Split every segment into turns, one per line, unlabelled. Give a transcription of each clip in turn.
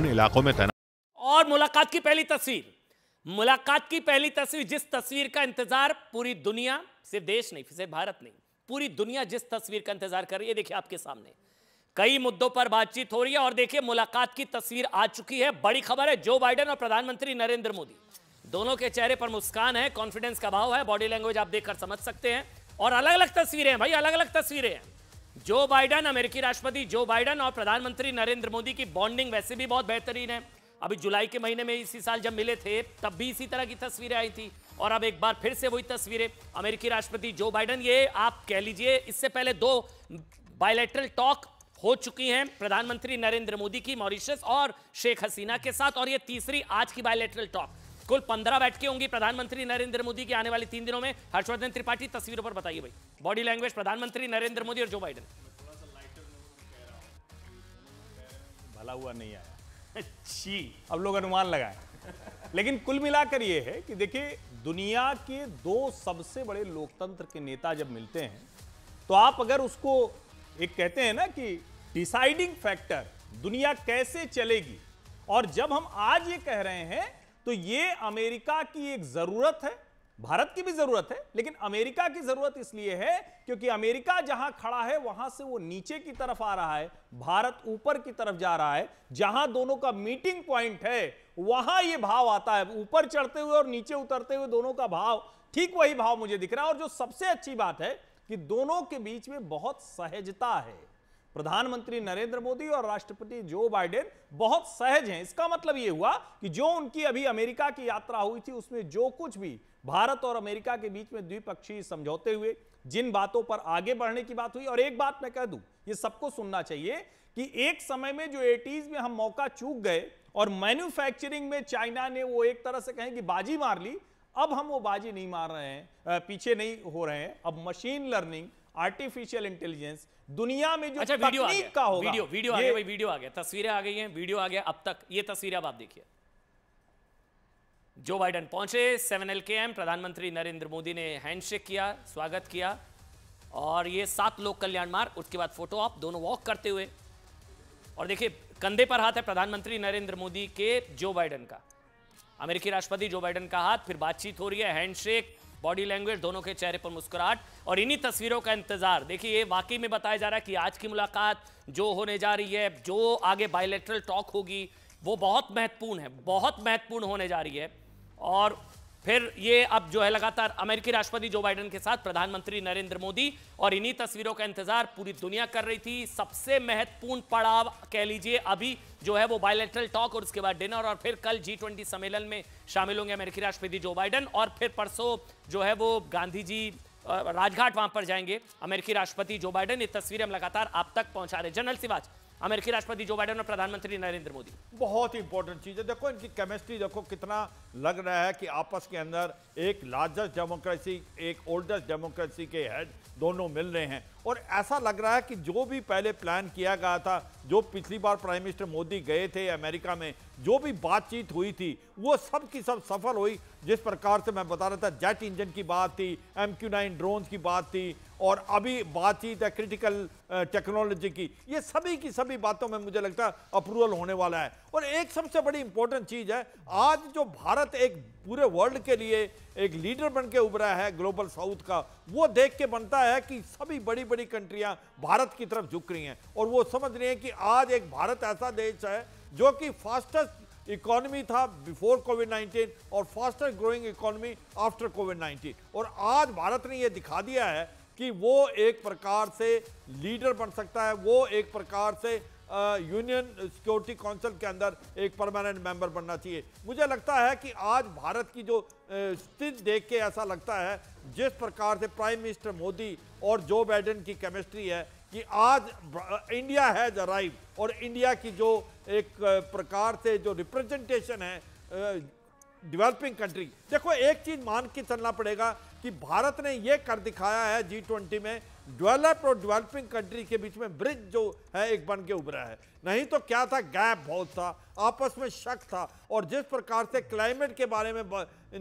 उन इलाकों में तैनात
और मुलाकात की पहली तस्वीर मुलाकात की पहली तस्वीर जिस तस्वीर का इंतजार पूरी दुनिया सिर्फ देश नहीं सिर्फ भारत नहीं पूरी दुनिया जिस तस्वीर का इंतजार कर रही है देखिए आपके सामने कई मुद्दों पर बातचीत हो रही है और देखिए मुलाकात की तस्वीर आ चुकी है बड़ी खबर है जो बाइडन और प्रधानमंत्री नरेंद्र मोदी दोनों के चेहरे पर मुस्कान है कॉन्फिडेंस का भाव है बॉडी लैंग्वेज आप देखकर समझ सकते हैं और अलग अलग तस्वीरें हैं भाई अलग अलग तस्वीरें हैं जो बाइडन अमेरिकी राष्ट्रपति जो बाइडन और प्रधानमंत्री नरेंद्र मोदी की बॉन्डिंग वैसे भी बहुत बेहतरीन है अभी जुलाई के महीने में इसी साल जब मिले थे तब भी इसी तरह की तस्वीरें आई थी और अब एक बार फिर से वही तस्वीरें अमेरिकी राष्ट्रपति जो बाइडन ये आप कह लीजिए इससे पहले दो बायोलेट्रल टॉक हो चुकी हैं प्रधानमंत्री नरेंद्र मोदी की मॉरिशस और शेख हसीना के साथ और ये तीसरी आज की बायोलेट्रल टॉक कुल पंद्रह बैठकें होंगी प्रधानमंत्री नरेंद्र मोदी की आने वाले तीन दिनों में हर्षवर्धन त्रिपाठी तस्वीरों पर बताइए भाई बॉडी लैंग्वेज प्रधानमंत्री नरेंद्र मोदी और जो बाइडन
भला हुआ नहीं आया जी अब लोग अनुमान लगाए लेकिन कुल मिलाकर यह है कि देखिए दुनिया के दो सबसे बड़े लोकतंत्र के नेता जब मिलते हैं तो आप अगर उसको एक कहते हैं ना कि डिसाइडिंग फैक्टर दुनिया कैसे चलेगी और जब हम आज ये कह रहे हैं तो ये अमेरिका की एक जरूरत है भारत की भी जरूरत है लेकिन अमेरिका की जरूरत इसलिए है क्योंकि अमेरिका जहां खड़ा है वहां से वो नीचे की तरफ आ रहा है भारत ऊपर की तरफ जा रहा है जहां दोनों का मीटिंग पॉइंट है वहां ये भाव आता है ऊपर चढ़ते हुए और नीचे उतरते हुए दोनों का भाव ठीक वही भाव मुझे दिख रहा है और जो सबसे अच्छी बात है कि दोनों के बीच में बहुत सहजता है प्रधानमंत्री नरेंद्र मोदी और राष्ट्रपति जो बाइडेन बहुत सहज हैं इसका मतलब यह हुआ कि जो उनकी अभी अमेरिका की यात्रा हुई थी उसमें जो कुछ भी भारत और अमेरिका के बीच में द्विपक्षीय समझौते हुए जिन बातों पर आगे बढ़ने की बात हुई और एक बात मैं कह दूं ये सबको सुनना चाहिए कि एक समय में जो एटीज में हम मौका चूक गए और मैन्युफैक्चरिंग में चाइना ने वो एक तरह से कहें कि बाजी मार ली अब हम वो बाजी नहीं मार रहे हैं पीछे नहीं हो रहे हैं अब मशीन लर्निंग आर्टिफिशियल इंटेलिजेंस
दुनिया में जो अच्छा, वीडियो आ गया, का होगा वीडियो वीडियो आ गया भाई वीडियो आ गया तस्वीरें आ गई हैं वीडियो आ गया अब तक ये तस्वीरें अब आप देखिए जो बाइडन पहुंचे सेवन एल प्रधानमंत्री नरेंद्र मोदी ने हैंडशेक किया स्वागत किया और ये सात लोक कल्याण मार्ग उसके बाद फोटो आप दोनों वॉक करते हुए और देखिए कंधे पर हाथ है प्रधानमंत्री नरेंद्र मोदी के जो बाइडन का अमेरिकी राष्ट्रपति जो बाइडन का हाथ फिर बातचीत हो रही है हैंडशेक बॉडी लैंग्वेज दोनों के चेहरे पर मुस्कुराहट और इन्हीं तस्वीरों का इंतजार देखिए ये वाकई में बताया जा रहा है कि आज की मुलाकात जो होने जा रही है जो आगे बायोलेटरल टॉक होगी वो बहुत महत्वपूर्ण है बहुत महत्वपूर्ण होने जा रही है और फिर ये अब जो है लगातार अमेरिकी राष्ट्रपति जो बाइडेन के साथ प्रधानमंत्री नरेंद्र मोदी और इन्हीं तस्वीरों का इंतजार पूरी दुनिया कर रही थी सबसे महत्वपूर्ण पड़ाव कह लीजिए अभी जो है वो बायोलेट्रल टॉक और उसके बाद डिनर और फिर कल जी ट्वेंटी सम्मेलन में शामिल होंगे अमेरिकी राष्ट्रपति जो बाइडन और फिर परसों जो है वो गांधी जी राजघाट वहां पर जाएंगे अमेरिकी राष्ट्रपति जो बाइडन ये तस्वीरें हम लगातार आप तक पहुंचा रहे जनरल सिवाज अमेरिकी राष्ट्रपति जो बाइडन और प्रधानमंत्री नरेंद्र मोदी
बहुत ही इंपॉर्टेंट चीज़ है देखो इनकी केमिस्ट्री देखो कितना लग रहा है कि आपस के अंदर एक लार्जेस्ट डेमोक्रेसी एक ओल्डेस्ट डेमोक्रेसी के हेड दोनों मिल रहे हैं और ऐसा लग रहा है कि जो भी पहले प्लान किया गया था जो पिछली बार प्राइम मिनिस्टर मोदी गए थे अमेरिका में जो भी बातचीत हुई थी वो सब की सब सफल हुई जिस प्रकार से मैं बता रहा था जेट इंजन की बात थी एम क्यू नाइन ड्रोन की बात थी और अभी बातचीत है क्रिटिकल टेक्नोलॉजी की ये सभी की सभी बातों में मुझे लगता है अप्रूवल होने वाला है और एक सबसे बड़ी इंपॉर्टेंट चीज़ है आज जो भारत एक पूरे वर्ल्ड के लिए एक लीडर बन के उभरा है ग्लोबल साउथ का वो देख के बनता है कि सभी बड़ी बड़ी कंट्रियां भारत की तरफ झुक रही हैं और वो समझ रही हैं कि आज एक भारत ऐसा देश है जो कि फास्टेस्ट इकोनॉमी था बिफोर कोविड 19 और fastest growing economy after Covid 19 और आज भारत ने ये दिखा दिया है कि वो एक प्रकार से लीडर बन सकता है वो एक प्रकार से यूनियन सिक्योरिटी काउंसिल के अंदर एक परमानेंट मेंबर बनना चाहिए मुझे लगता है कि आज भारत की जो स्थिति देख के ऐसा लगता है जिस प्रकार से प्राइम मिनिस्टर मोदी और जो बाइडेन की केमिस्ट्री है कि आज इंडिया हैज अराइव और इंडिया की जो एक प्रकार से जो रिप्रेजेंटेशन है डेवलपिंग कंट्री देखो एक चीज़ मान के चलना पड़ेगा कि भारत ने यह कर दिखाया है जी ट्वेंटी में डेवलप और डेवलपिंग कंट्री के बीच में ब्रिज जो है एक बन के उभरा है नहीं तो क्या था गैप बहुत था आपस में शक था और जिस प्रकार से क्लाइमेट के बारे में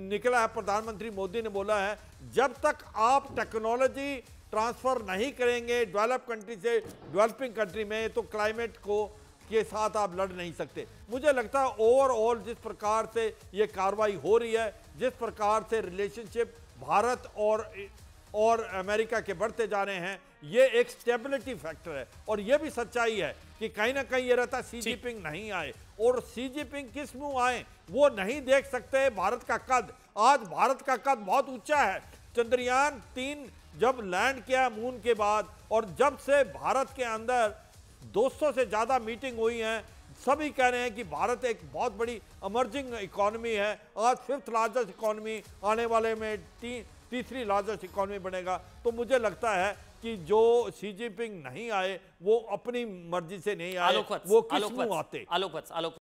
निकला है प्रधानमंत्री मोदी ने बोला है जब तक आप टेक्नोलॉजी ट्रांसफ़र नहीं करेंगे डेवलप कंट्री से डेवलपिंग कंट्री में तो क्लाइमेट को के साथ आप लड़ नहीं सकते मुझे लगता है ओवरऑल जिस प्रकार से ये कार्रवाई हो रही है जिस प्रकार से रिलेशनशिप भारत और और अमेरिका के बढ़ते जा रहे हैं ये एक स्टेबिलिटी फैक्टर है और ये भी सच्चाई है कि कहीं ना कहीं ये रहता सी पिंग नहीं आए और सी पिंग किस मुंह आए वो नहीं देख सकते भारत का कद आज भारत का कद बहुत ऊंचा है चंद्रयान तीन जब लैंड किया मून के बाद और जब से भारत के अंदर 200 से ज़्यादा मीटिंग हुई हैं सभी कह रहे हैं कि भारत एक बहुत बड़ी अमर्जिंग इकोनॉमी है आज फिफ्थ लार्जेस्ट इकोनॉमी आने वाले में तीन तीसरी लार्जेस्ट इकॉनमी बनेगा तो मुझे लगता है कि जो सी जिनपिंग नहीं आए वो अपनी मर्जी से नहीं आए वो किस
आते आलोक आलोक